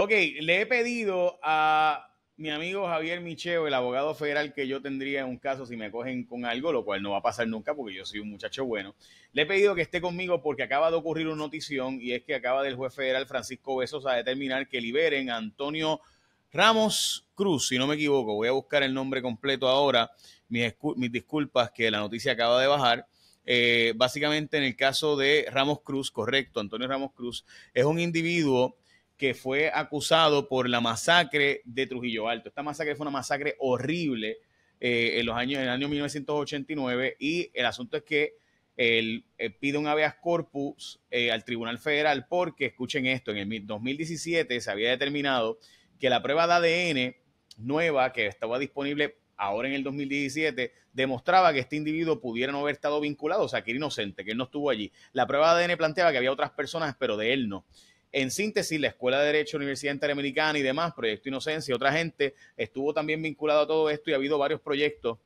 Ok, le he pedido a mi amigo Javier Micheo, el abogado federal que yo tendría en un caso si me cogen con algo, lo cual no va a pasar nunca porque yo soy un muchacho bueno, le he pedido que esté conmigo porque acaba de ocurrir una notición y es que acaba del juez federal Francisco Besos a determinar que liberen a Antonio Ramos Cruz, si no me equivoco, voy a buscar el nombre completo ahora, mis, disculpas que la noticia acaba de bajar. Eh, básicamente en el caso de Ramos Cruz, correcto, Antonio Ramos Cruz, es un individuo que fue acusado por la masacre de Trujillo Alto. Esta masacre fue una masacre horrible eh, en los años, en el año 1989 y el asunto es que él, eh, pide un habeas corpus eh, al Tribunal Federal porque, escuchen esto, en el 2017 se había determinado que la prueba de ADN nueva que estaba disponible ahora en el 2017, demostraba que este individuo pudiera no haber estado vinculado, o sea, que era inocente, que él no estuvo allí. La prueba de ADN planteaba que había otras personas, pero de él no. En síntesis, la Escuela de Derecho, Universidad Interamericana y demás, Proyecto Inocencia y otra gente estuvo también vinculado a todo esto y ha habido varios proyectos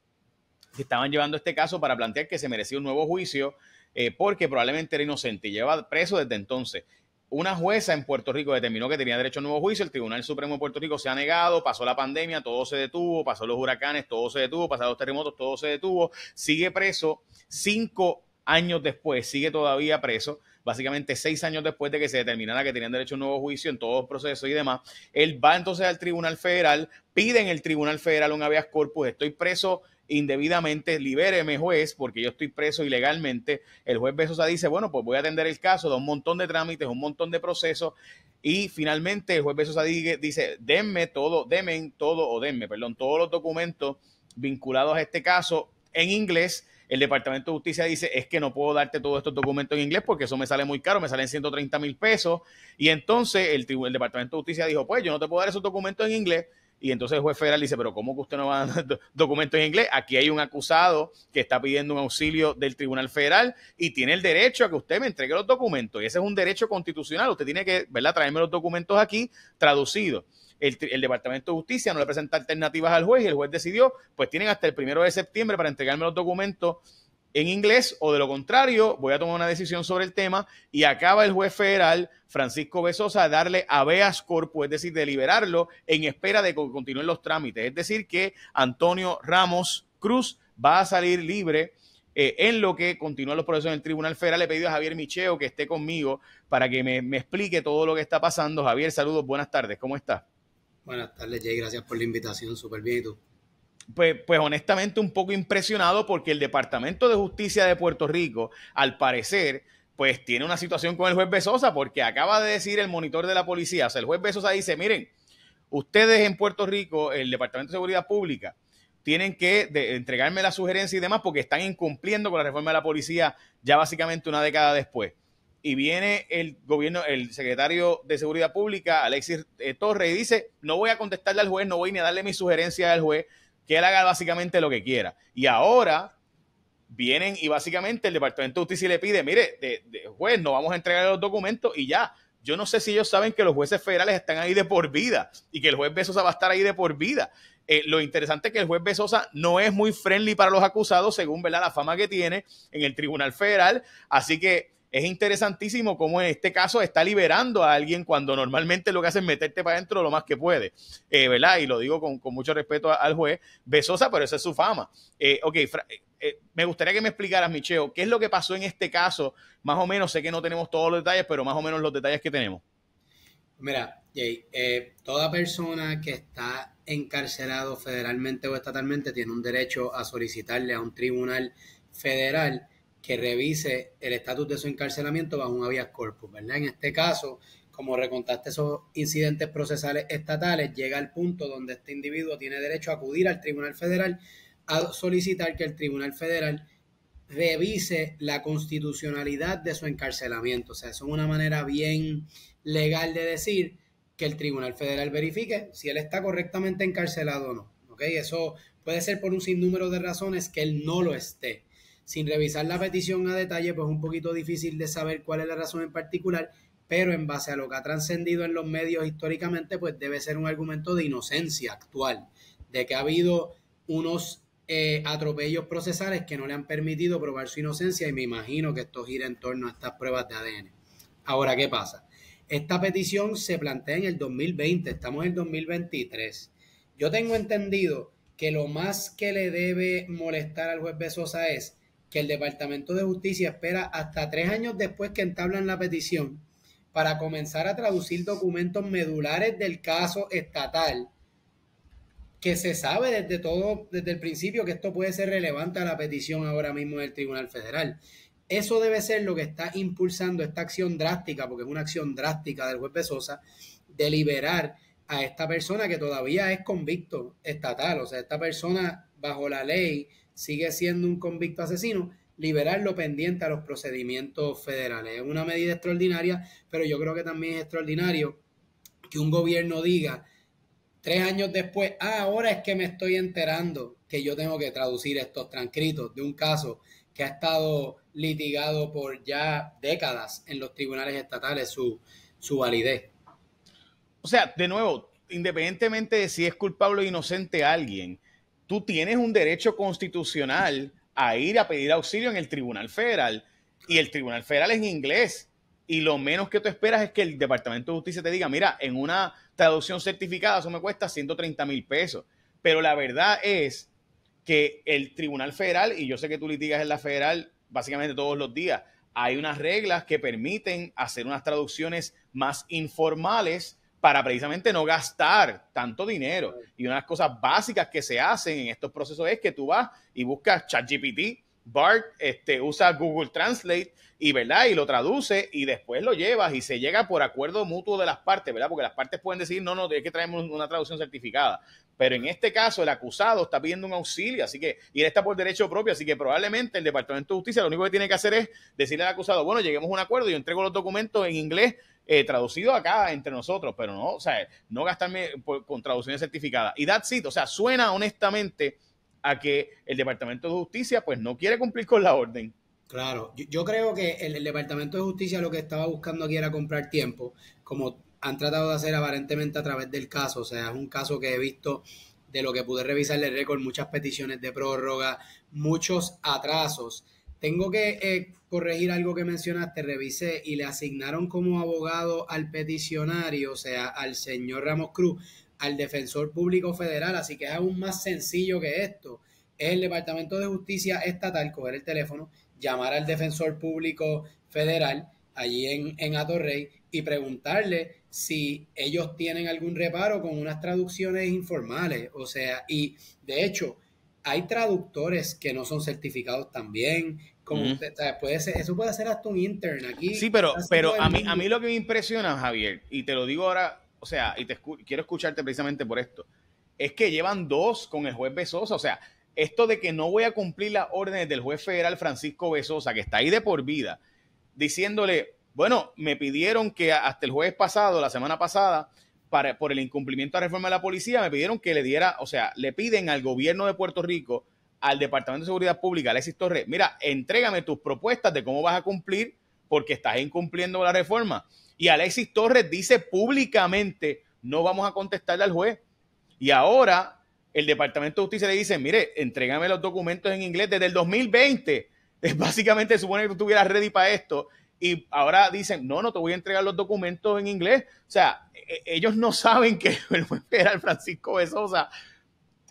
que estaban llevando este caso para plantear que se merecía un nuevo juicio eh, porque probablemente era inocente y lleva preso desde entonces. Una jueza en Puerto Rico determinó que tenía derecho a un nuevo juicio, el Tribunal Supremo de Puerto Rico se ha negado, pasó la pandemia, todo se detuvo, pasó los huracanes, todo se detuvo, pasaron los terremotos, todo se detuvo, sigue preso cinco años después, sigue todavía preso básicamente seis años después de que se determinara que tenían derecho a un nuevo juicio en todos los procesos y demás. Él va entonces al Tribunal Federal, pide en el Tribunal Federal un habeas corpus, estoy preso indebidamente, libéreme juez, porque yo estoy preso ilegalmente. El juez Besosa dice, bueno, pues voy a atender el caso, da un montón de trámites, un montón de procesos. Y finalmente el juez Besosa dice, denme todo, denme todo, o denme, perdón, todos los documentos vinculados a este caso en inglés el Departamento de Justicia dice, es que no puedo darte todos estos documentos en inglés porque eso me sale muy caro, me salen 130 mil pesos. Y entonces el, el Departamento de Justicia dijo, pues yo no te puedo dar esos documentos en inglés. Y entonces el juez federal dice, pero ¿cómo que usted no va a dar documentos en inglés? Aquí hay un acusado que está pidiendo un auxilio del Tribunal Federal y tiene el derecho a que usted me entregue los documentos. Y ese es un derecho constitucional. Usted tiene que, ¿verdad?, traerme los documentos aquí traducidos el, Departamento de Justicia no le presenta alternativas al juez y el juez decidió, pues tienen hasta el primero de septiembre para entregarme los documentos en inglés o de lo contrario voy a tomar una decisión sobre el tema y acaba el juez federal Francisco Besosa a darle Beas corpus, es decir, liberarlo en espera de que continúen los trámites. Es decir, que Antonio Ramos Cruz va a salir libre eh, en lo que continúan los procesos en el Tribunal Federal. Le he pedido a Javier Micheo que esté conmigo para que me, me explique todo lo que está pasando. Javier, saludos, buenas tardes, ¿cómo estás? Buenas tardes, Jay. Gracias por la invitación. Súper bien. ¿Y tú? Pues, pues, honestamente un poco impresionado porque el Departamento de Justicia de Puerto Rico, al parecer, pues tiene una situación con el juez Besosa porque acaba de decir el monitor de la policía, o sea, el juez Besosa dice, miren, ustedes en Puerto Rico, el Departamento de Seguridad Pública, tienen que entregarme la sugerencia y demás porque están incumpliendo con la reforma de la policía ya básicamente una década después y viene el gobierno, el secretario de Seguridad Pública, Alexis eh, Torres, y dice, no voy a contestarle al juez, no voy ni a darle mis sugerencias al juez, que él haga básicamente lo que quiera. Y ahora vienen y básicamente el Departamento de Justicia le pide, mire, juez, no vamos a entregar los documentos y ya. Yo no sé si ellos saben que los jueces federales están ahí de por vida y que el juez Besosa va a estar ahí de por vida. Eh, lo interesante es que el juez Besosa no es muy friendly para los acusados, según la fama que tiene en el Tribunal Federal. Así que es interesantísimo cómo en este caso está liberando a alguien cuando normalmente lo que hace es meterte para adentro lo más que puede, eh, ¿verdad? Y lo digo con, mucho respeto al juez Besosa, pero esa es su fama. Eh, ok, eh, me gustaría que me explicaras, Micheo, qué es lo que pasó en este caso, más o menos, sé que no tenemos todos los detalles, pero más o menos los detalles que tenemos. Mira, Jay, toda persona que está encarcelado federalmente o estatalmente tiene un derecho a solicitarle a un tribunal federal que revise el estatus de su encarcelamiento bajo un habeas corpus, ¿verdad? En este caso, como recontaste esos incidentes procesales estatales, llega al punto donde este individuo tiene derecho a acudir al Tribunal Federal a solicitar que el Tribunal Federal revise la constitucionalidad de su encarcelamiento. O sea, eso es una manera bien legal de decir que el Tribunal Federal verifique si él está correctamente encarcelado o no. ¿ok? Eso puede ser por un sinnúmero de razones que él no lo esté. Sin revisar la petición a detalle, pues es un poquito difícil de saber cuál es la razón en particular, pero en base a lo que ha trascendido en los medios históricamente, pues debe ser un argumento de inocencia actual, de que ha habido unos eh, atropellos procesales que no le han permitido probar su inocencia y me imagino que esto gira en torno a estas pruebas de ADN. Ahora, ¿qué pasa? Esta petición se plantea en el 2020, estamos en el 2023. Yo tengo entendido que lo más que le debe molestar al juez Besosa es que el Departamento de Justicia espera hasta tres años después que entablan la petición para comenzar a traducir documentos medulares del caso estatal, que se sabe desde todo, desde el principio que esto puede ser relevante a la petición ahora mismo del Tribunal Federal. Eso debe ser lo que está impulsando esta acción drástica, porque es una acción drástica del juez Besosa, de liberar a esta persona que todavía es convicto estatal, o sea, esta persona bajo la ley sigue siendo un convicto asesino, liberarlo pendiente a los procedimientos federales. Es una medida extraordinaria, pero yo creo que también es extraordinario que un gobierno diga tres años después, ah, ahora es que me estoy enterando que yo tengo que traducir estos transcritos de un caso que ha estado litigado por ya décadas en los tribunales estatales su, su validez. O sea, de nuevo, independientemente de si es culpable o inocente alguien, tú tienes un derecho constitucional a ir a pedir auxilio en el Tribunal Federal y el Tribunal Federal es en inglés. Y lo menos que tú esperas es que el Departamento de Justicia te diga, mira, en una traducción certificada eso me cuesta 130 mil pesos. Pero la verdad es que el Tribunal Federal, y yo sé que tú litigas en la federal básicamente todos los días, hay unas reglas que permiten hacer unas traducciones más informales para precisamente no gastar tanto dinero. Y una de las cosas básicas que se hacen en estos procesos es que tú vas y buscas ChatGPT Bart este, usa Google Translate y, ¿verdad? y lo traduce y después lo llevas y se llega por acuerdo mutuo de las partes, ¿verdad? Porque las partes pueden decir, no, no, es que traemos una traducción certificada. Pero en este caso, el acusado está pidiendo un auxilio, así que, y él está por derecho propio, así que probablemente el Departamento de Justicia lo único que tiene que hacer es decirle al acusado, bueno, lleguemos a un acuerdo, yo entrego los documentos en inglés eh, traducidos traducido acá entre nosotros, pero no, o sea, no gastarme con traducciones certificadas. Y that's it, o sea, suena honestamente a que el Departamento de Justicia pues no quiere cumplir con la orden. Claro, yo, creo que el, Departamento de Justicia lo que estaba buscando aquí era comprar tiempo, como han tratado de hacer aparentemente a través del caso, o sea, es un caso que he visto de lo que pude revisar el récord, muchas peticiones de prórroga, muchos atrasos. Tengo que eh, corregir algo que mencionaste, revisé y le asignaron como abogado al peticionario, o sea, al señor Ramos Cruz, al defensor público federal, así que es aún más sencillo que esto. Es el Departamento de Justicia Estatal coger el teléfono, llamar al defensor público federal allí en, en Atorrey y preguntarle si ellos tienen algún reparo con unas traducciones informales. O sea, y de hecho, hay traductores que no son certificados también. Como puede ser, eso puede ser hasta un intern aquí. Sí, pero, pero a, mí, a mí lo que me impresiona, Javier, y te lo digo ahora o sea, y te quiero escucharte precisamente por esto, es que llevan dos con el juez Besosa, o sea, esto de que no voy a cumplir las órdenes del juez federal Francisco Besosa, que está ahí de por vida, diciéndole, bueno, me pidieron que hasta el jueves pasado, la semana pasada, para, por el incumplimiento a la reforma de la policía, me pidieron que le diera, o sea, le piden al gobierno de Puerto Rico, al Departamento de Seguridad Pública, Alexis Torres, mira, entrégame tus propuestas de cómo vas a cumplir porque estás incumpliendo la reforma. Y Alexis Torres dice públicamente, no vamos a contestarle al juez. Y ahora el Departamento de Justicia le dice, mire, entrégame los documentos en inglés desde el 2020. Básicamente supone que tú estuvieras ready para esto. Y ahora dicen, no, no te voy a entregar los documentos en inglés. O sea, e-, e-, ellos no saben que el juez federal Francisco Besosa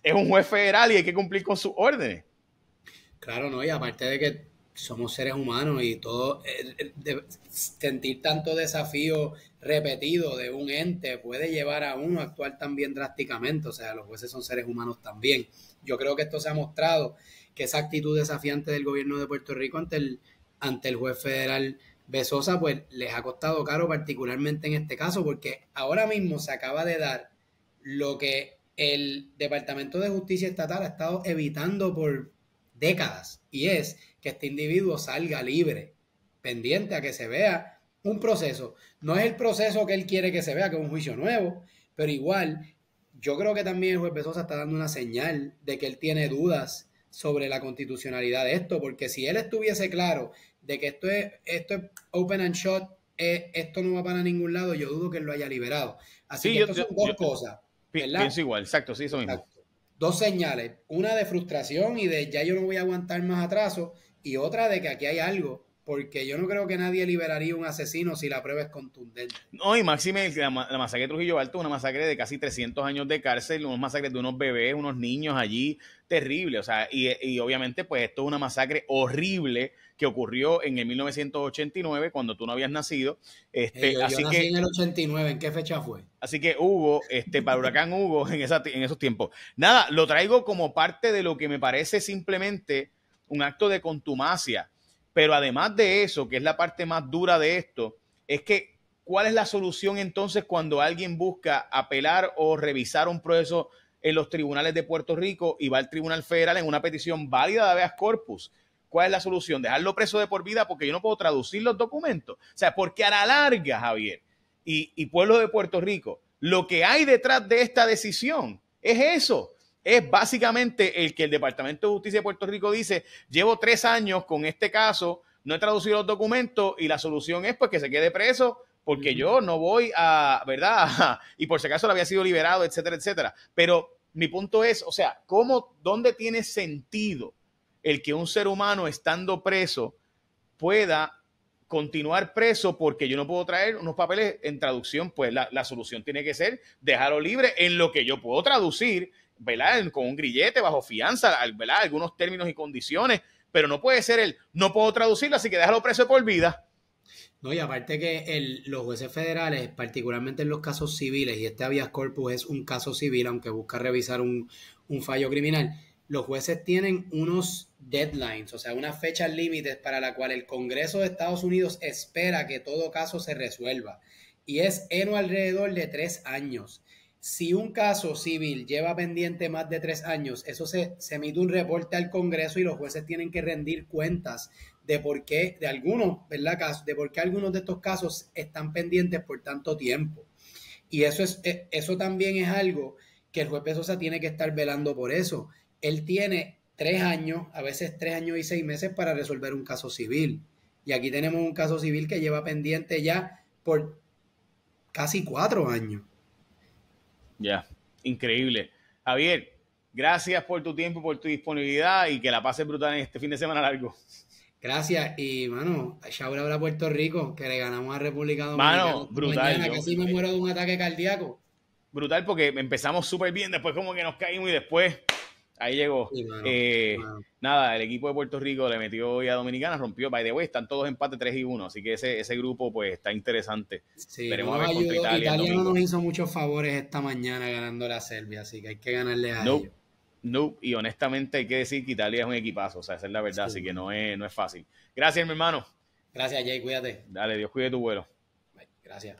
es un juez federal y hay que cumplir con sus órdenes. Claro, no, y aparte de que somos seres humanos y todo, sentir tanto desafío repetido de un ente puede llevar a uno a actuar también drásticamente, o sea, los jueces son seres humanos también. Yo creo que esto se ha mostrado, que esa actitud desafiante del gobierno de Puerto Rico ante el, ante el juez federal Besosa, pues les ha costado caro particularmente en este caso, porque ahora mismo se acaba de dar lo que el Departamento de Justicia Estatal ha estado evitando por décadas, y es que este individuo salga libre, pendiente a que se vea un proceso. No es el proceso que él quiere que se vea, que es un juicio nuevo, pero igual, yo creo que también el juez Besosa está dando una señal de que él tiene dudas sobre la constitucionalidad de esto, porque si él estuviese claro de que esto es, esto es open and shut, eh, esto no va para ningún lado, yo dudo que él lo haya liberado. Así que esto son dos cosas. Pienso igual, exacto, sí, eso dos señales, una de frustración y de ya yo no voy a aguantar más atraso y otra de que aquí hay algo porque yo no creo que nadie liberaría un asesino si la prueba es contundente. No, y máxime, la, masacre de Trujillo Alto, una masacre de casi 300 años de cárcel, unos masacres de unos bebés, unos niños allí, terrible, o sea, y, obviamente pues esto es una masacre horrible que ocurrió en el 1989, cuando tú no habías nacido. Este, yo, así nací que, en el 89, ¿en qué fecha fue? Así que hubo, este, para Huracán Hugo, en, esa, en esos tiempos. Nada, lo traigo como parte de lo que me parece simplemente un acto de contumacia pero además de eso, que es la parte más dura de esto, es que ¿cuál es la solución entonces cuando alguien busca apelar o revisar un proceso en los tribunales de Puerto Rico y va al Tribunal Federal en una petición válida de habeas corpus? ¿Cuál es la solución? Dejarlo preso de por vida porque yo no puedo traducir los documentos. O sea, porque a la larga, Javier, y, y pueblo de Puerto Rico, lo que hay detrás de esta decisión es eso es básicamente el que el Departamento de Justicia de Puerto Rico dice, llevo tres años con este caso, no he traducido los documentos y la solución es pues que se quede preso porque yo no voy a, ¿verdad? y por si acaso le había sido liberado, etcétera, etcétera. Pero mi punto es, o sea, ¿cómo, dónde tiene sentido el que un ser humano estando preso pueda continuar preso porque yo no puedo traer unos papeles en traducción, pues la, la, solución tiene que ser dejarlo libre en lo que yo puedo traducir velar Con un grillete, bajo fianza, velar Algunos términos y condiciones, pero no puede ser el, no puedo traducirlo, así que déjalo preso por vida. No, y aparte que el, los jueces federales, particularmente en los casos civiles, y este habeas corpus es un caso civil, aunque busca revisar un, un fallo criminal, los jueces tienen unos deadlines, o sea, unas fechas límites para la cual el Congreso de Estados Unidos espera que todo caso se resuelva. Y es en alrededor de tres años si un caso civil lleva pendiente más de tres años, eso se, se, emite un reporte al Congreso y los jueces tienen que rendir cuentas de por qué, de algunos, ¿verdad? De por qué algunos de estos casos están pendientes por tanto tiempo. Y eso, es, eh, eso también es algo que el juez Pesosa tiene que estar velando por eso. Él tiene tres años, a veces tres años y seis meses para resolver un caso civil. Y aquí tenemos un caso civil que lleva pendiente ya por casi cuatro años. Ya, increíble. Javier, gracias por tu tiempo, por tu disponibilidad y que la pases brutal en este fin de semana largo. Gracias y, mano, ya ahora a Puerto Rico, que le ganamos a República Dominicana. Mano, brutal. casi me muero de un ataque cardíaco. Brutal porque empezamos súper bien, después como que nos caímos y después ahí llegó. Eh, nada, el equipo de Puerto Rico le metió hoy a Dominicana, rompió. By the way, están todos empate 3 y 1, así que ese, ese grupo pues está interesante. Sí, a ver Italia. Italia no nos hizo muchos favores esta mañana ganando la Serbia, así que hay que ganarle a no, ellos. No, y honestamente hay que decir que Italia es un equipazo, o sea, esa es la verdad, así que no es, no es fácil. Gracias, mi hermano. Gracias, Jay, cuídate. Dale, Dios cuide tu vuelo. gracias.